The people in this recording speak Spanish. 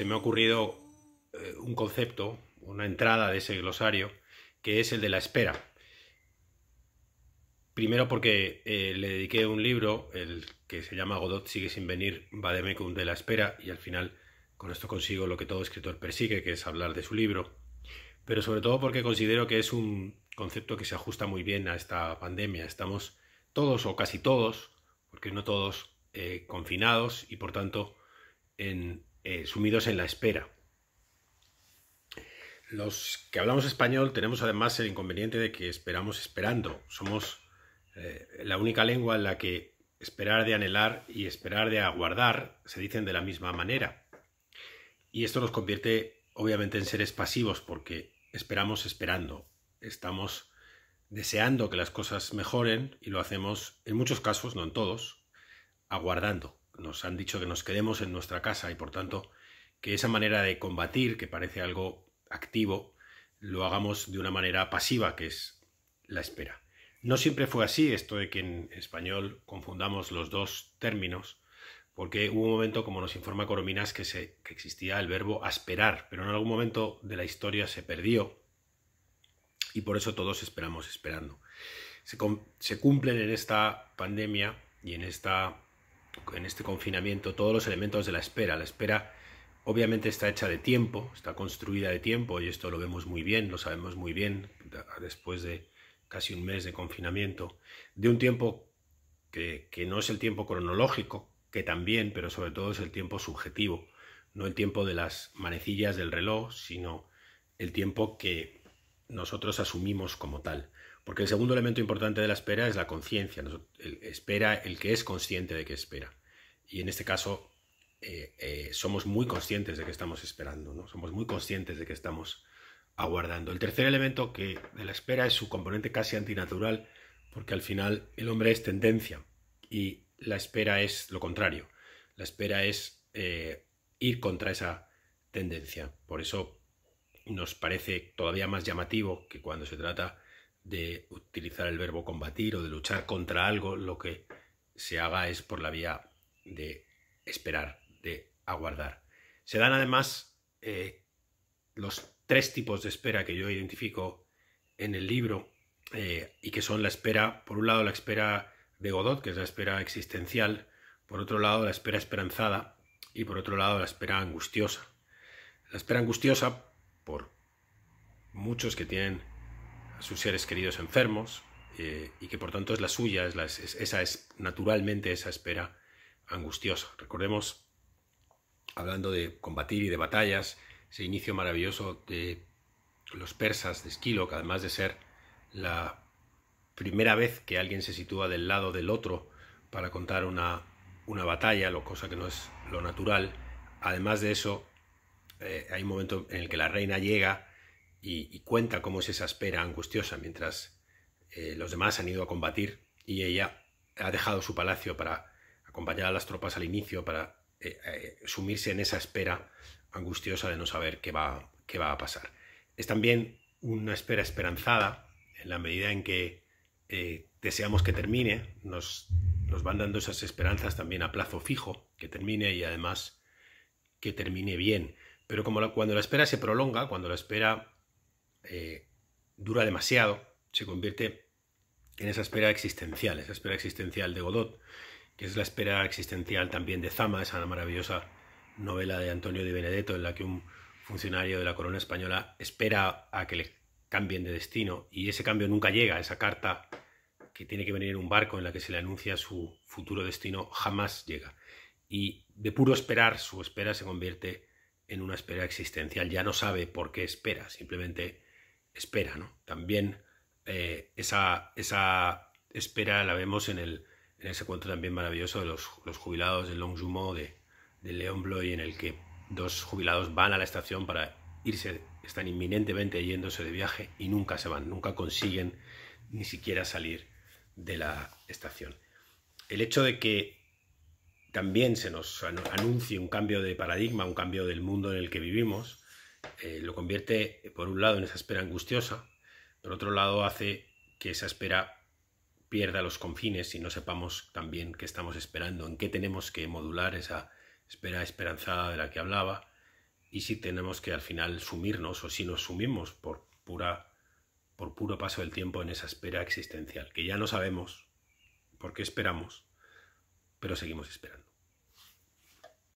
se me ha ocurrido eh, un concepto, una entrada de ese glosario, que es el de la espera. Primero porque eh, le dediqué un libro, el que se llama Godot sigue sin venir, va de la espera, y al final con esto consigo lo que todo escritor persigue, que es hablar de su libro. Pero sobre todo porque considero que es un concepto que se ajusta muy bien a esta pandemia. Estamos todos o casi todos, porque no todos, eh, confinados y por tanto en eh, sumidos en la espera. Los que hablamos español tenemos además el inconveniente de que esperamos esperando. Somos eh, la única lengua en la que esperar de anhelar y esperar de aguardar se dicen de la misma manera. Y esto nos convierte obviamente en seres pasivos porque esperamos esperando. Estamos deseando que las cosas mejoren y lo hacemos en muchos casos, no en todos, aguardando nos han dicho que nos quedemos en nuestra casa y por tanto que esa manera de combatir, que parece algo activo, lo hagamos de una manera pasiva, que es la espera. No siempre fue así esto de que en español confundamos los dos términos, porque hubo un momento, como nos informa Corominas, que, se, existía el verbo esperar, pero en algún momento de la historia se perdió y por eso todos esperamos esperando. Se, se cumplen en esta pandemia y en esta en este confinamiento todos los elementos de la espera. La espera obviamente está hecha de tiempo, está construida de tiempo y esto lo vemos muy bien, lo sabemos muy bien después de casi un mes de confinamiento, de un tiempo que, no es el tiempo cronológico, que también, pero sobre todo es el tiempo subjetivo, no el tiempo de las manecillas del reloj, sino el tiempo que nosotros asumimos como tal. Porque el segundo elemento importante de la espera es la conciencia. Espera el que es consciente de que espera. Y en este caso eh, eh, somos muy conscientes de que estamos esperando, ¿no? somos muy conscientes de que estamos aguardando. El tercer elemento que de la espera es su componente casi antinatural, porque al final el hombre es tendencia y la espera es lo contrario. La espera es eh, ir contra esa tendencia. Por eso nos parece todavía más llamativo que cuando se trata de utilizar el verbo combatir o de luchar contra algo, lo que se haga es por la vía de esperar, de aguardar. Se dan además eh, los tres tipos de espera que yo identifico en el libro eh, y que son la espera, por un lado la espera de Godot, que es la espera existencial, por otro lado la espera esperanzada y por otro lado la espera angustiosa. La espera angustiosa, por muchos que tienen sus seres queridos enfermos eh, y que por tanto es la suya, es, esa es naturalmente esa espera angustiosa. Recordemos, hablando de combatir y de batallas, ese inicio maravilloso de los persas de Esquilo, que además de ser la primera vez que alguien se sitúa del lado del otro para contar una, batalla, lo, cosa que no es lo natural, además de eso, eh, hay un momento en el que la reina llega, y, cuenta cómo es esa espera angustiosa mientras eh, los demás han ido a combatir y ella ha dejado su palacio para acompañar a las tropas al inicio, para eh, eh, sumirse en esa espera angustiosa de no saber qué va, qué va a pasar. Es también una espera esperanzada en la medida en que deseamos que termine, nos, van dando esas esperanzas también a plazo fijo, que termine y además que termine bien. Pero como cuando la espera se prolonga, cuando la espera eh, dura demasiado, se convierte en esa espera existencial, esa espera existencial de Godot, que es la espera existencial también de Zama, esa maravillosa novela de Antonio de Benedetto, en la que un funcionario de la corona española espera a que le cambien de destino y ese cambio nunca llega, esa carta que tiene que venir en un barco en la que se le anuncia su futuro destino jamás llega. Y de puro esperar, su espera se convierte en una espera existencial, ya no sabe por qué espera, simplemente espera, ¿no? También eh, esa, esa, espera la vemos en, el, en, ese cuento también maravilloso de los, jubilados del Long Jumeau de, de Leon Bloy, en el que dos jubilados van a la estación para irse, están inminentemente yéndose de viaje y nunca se van, nunca consiguen ni siquiera salir de la estación. El hecho de que también se nos anuncie un cambio de paradigma, un cambio del mundo en el que vivimos, eh, lo convierte, por un lado, en esa espera angustiosa, por otro lado, hace que esa espera pierda los confines y no sepamos también qué estamos esperando, en qué tenemos que modular esa espera esperanzada de la que hablaba y si tenemos que al final sumirnos o si nos sumimos por pura por puro paso del tiempo en esa espera existencial, que ya no sabemos por qué esperamos, pero seguimos esperando.